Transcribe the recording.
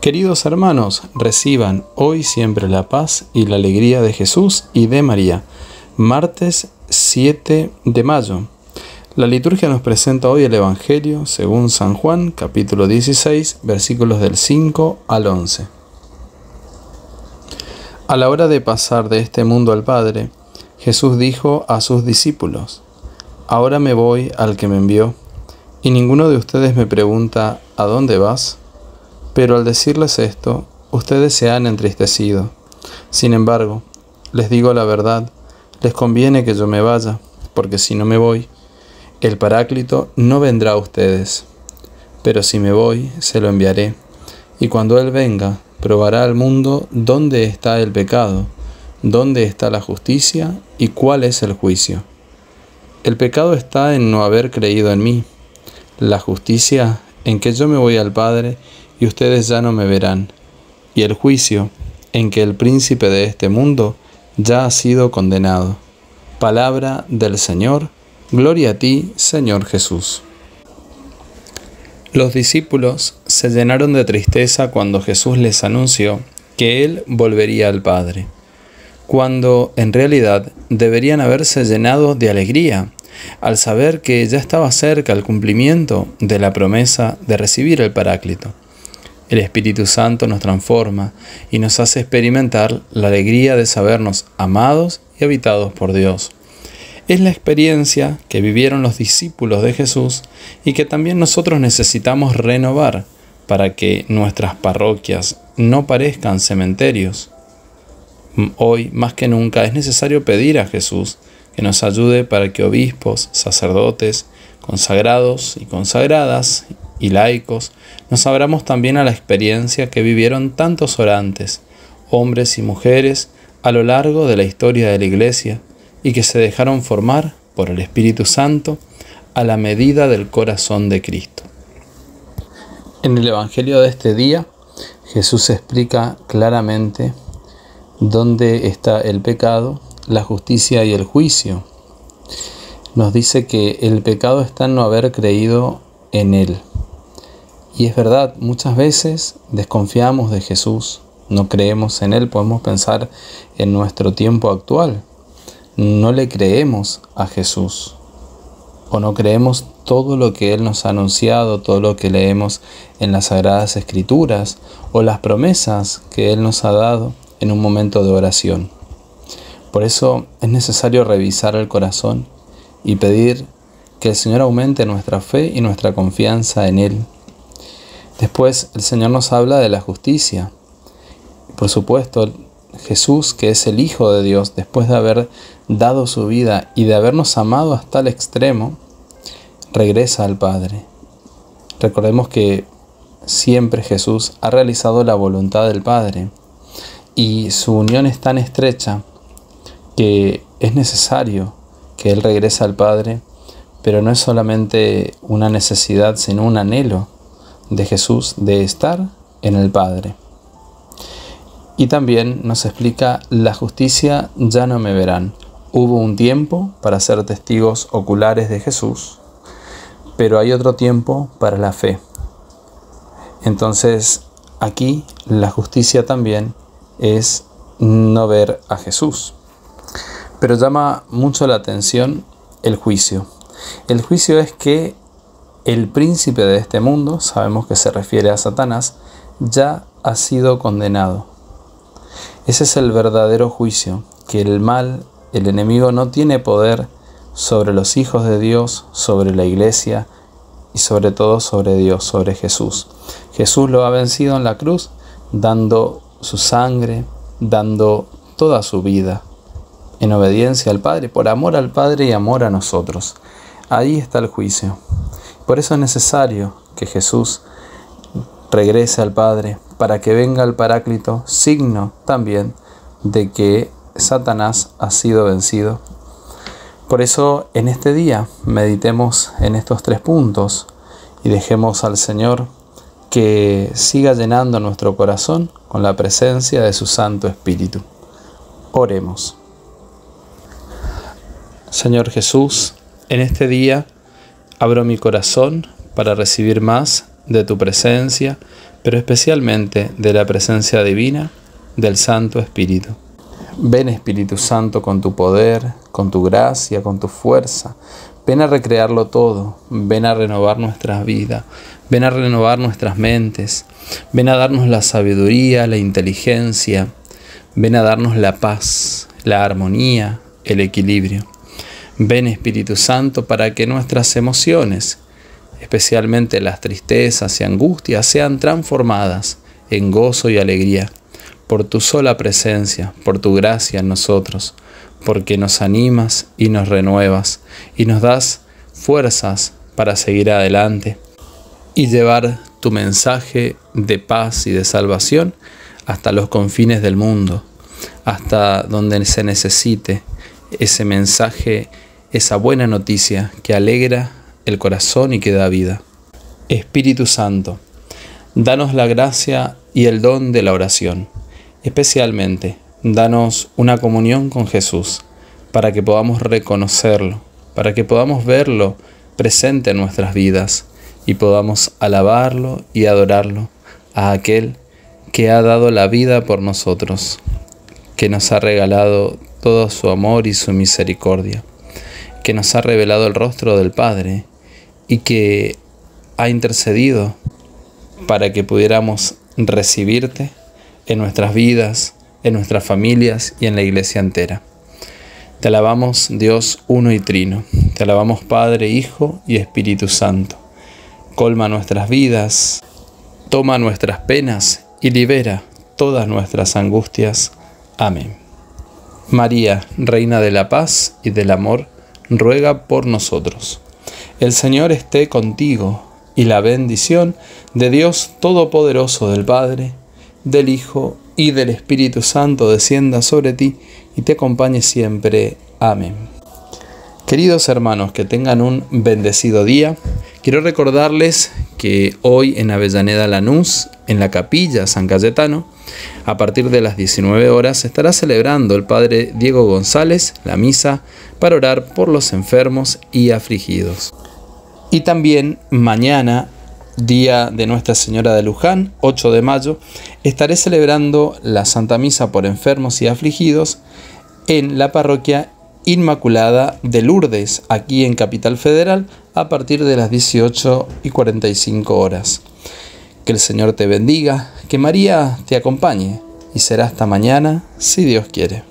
Queridos hermanos, reciban hoy siempre la paz y la alegría de Jesús y de María. Martes 7 de mayo. La liturgia nos presenta hoy el Evangelio según San Juan, capítulo 16, versículos del 5 al 11. A la hora de pasar de este mundo al Padre, Jesús dijo a sus discípulos, Ahora me voy al que me envió, y ninguno de ustedes me pregunta, ¿a dónde vas? Pero al decirles esto, ustedes se han entristecido. Sin embargo, les digo la verdad, les conviene que yo me vaya, porque si no me voy, el Paráclito no vendrá a ustedes. Pero si me voy, se lo enviaré. Y cuando Él venga, probará al mundo dónde está el pecado, dónde está la justicia y cuál es el juicio. El pecado está en no haber creído en mí, la justicia en que yo me voy al Padre y ustedes ya no me verán, y el juicio en que el príncipe de este mundo ya ha sido condenado. Palabra del Señor, gloria a ti, Señor Jesús. Los discípulos se llenaron de tristeza cuando Jesús les anunció que Él volvería al Padre, cuando en realidad deberían haberse llenado de alegría al saber que ya estaba cerca el cumplimiento de la promesa de recibir el Paráclito. El Espíritu Santo nos transforma y nos hace experimentar la alegría de sabernos amados y habitados por Dios. Es la experiencia que vivieron los discípulos de Jesús y que también nosotros necesitamos renovar para que nuestras parroquias no parezcan cementerios. Hoy más que nunca es necesario pedir a Jesús que nos ayude para que obispos, sacerdotes, consagrados y consagradas y laicos, nos abramos también a la experiencia que vivieron tantos orantes, hombres y mujeres, a lo largo de la historia de la Iglesia y que se dejaron formar por el Espíritu Santo a la medida del corazón de Cristo. En el Evangelio de este día, Jesús explica claramente dónde está el pecado, la justicia y el juicio. Nos dice que el pecado está en no haber creído en Él. Y es verdad, muchas veces desconfiamos de Jesús, no creemos en Él, podemos pensar en nuestro tiempo actual. No le creemos a Jesús o no creemos todo lo que Él nos ha anunciado, todo lo que leemos en las Sagradas Escrituras o las promesas que Él nos ha dado en un momento de oración. Por eso es necesario revisar el corazón y pedir que el Señor aumente nuestra fe y nuestra confianza en Él Después el Señor nos habla de la justicia. Por supuesto, Jesús, que es el Hijo de Dios, después de haber dado su vida y de habernos amado hasta el extremo, regresa al Padre. Recordemos que siempre Jesús ha realizado la voluntad del Padre y su unión es tan estrecha que es necesario que Él regrese al Padre, pero no es solamente una necesidad, sino un anhelo de Jesús de estar en el Padre. Y también nos explica la justicia ya no me verán. Hubo un tiempo para ser testigos oculares de Jesús, pero hay otro tiempo para la fe. Entonces aquí la justicia también es no ver a Jesús. Pero llama mucho la atención el juicio. El juicio es que el príncipe de este mundo, sabemos que se refiere a Satanás, ya ha sido condenado. Ese es el verdadero juicio, que el mal, el enemigo, no tiene poder sobre los hijos de Dios, sobre la iglesia y sobre todo sobre Dios, sobre Jesús. Jesús lo ha vencido en la cruz, dando su sangre, dando toda su vida, en obediencia al Padre, por amor al Padre y amor a nosotros. Ahí está el juicio. Por eso es necesario que Jesús regrese al Padre para que venga el Paráclito, signo también de que Satanás ha sido vencido. Por eso en este día meditemos en estos tres puntos y dejemos al Señor que siga llenando nuestro corazón con la presencia de su Santo Espíritu. Oremos. Señor Jesús, en este día Abro mi corazón para recibir más de tu presencia, pero especialmente de la presencia divina del Santo Espíritu. Ven Espíritu Santo con tu poder, con tu gracia, con tu fuerza. Ven a recrearlo todo, ven a renovar nuestras vidas, ven a renovar nuestras mentes, ven a darnos la sabiduría, la inteligencia, ven a darnos la paz, la armonía, el equilibrio. Ven Espíritu Santo para que nuestras emociones, especialmente las tristezas y angustias, sean transformadas en gozo y alegría por tu sola presencia, por tu gracia en nosotros, porque nos animas y nos renuevas y nos das fuerzas para seguir adelante y llevar tu mensaje de paz y de salvación hasta los confines del mundo, hasta donde se necesite ese mensaje esa buena noticia que alegra el corazón y que da vida. Espíritu Santo, danos la gracia y el don de la oración. Especialmente, danos una comunión con Jesús para que podamos reconocerlo, para que podamos verlo presente en nuestras vidas y podamos alabarlo y adorarlo a aquel que ha dado la vida por nosotros, que nos ha regalado todo su amor y su misericordia que nos ha revelado el rostro del Padre y que ha intercedido para que pudiéramos recibirte en nuestras vidas, en nuestras familias y en la iglesia entera. Te alabamos Dios uno y trino, te alabamos Padre, Hijo y Espíritu Santo. Colma nuestras vidas, toma nuestras penas y libera todas nuestras angustias. Amén. María, Reina de la Paz y del Amor, ruega por nosotros. El Señor esté contigo, y la bendición de Dios Todopoderoso del Padre, del Hijo y del Espíritu Santo descienda sobre ti y te acompañe siempre. Amén. Queridos hermanos, que tengan un bendecido día. Quiero recordarles que hoy en Avellaneda Lanús, en la capilla San Cayetano, a partir de las 19 horas estará celebrando el Padre Diego González la misa para orar por los enfermos y afligidos. Y también mañana, día de Nuestra Señora de Luján, 8 de mayo, estaré celebrando la Santa Misa por enfermos y afligidos en la parroquia Inmaculada de Lourdes, aquí en Capital Federal, a partir de las 18 y 45 horas. Que el Señor te bendiga, que María te acompañe y será hasta mañana si Dios quiere.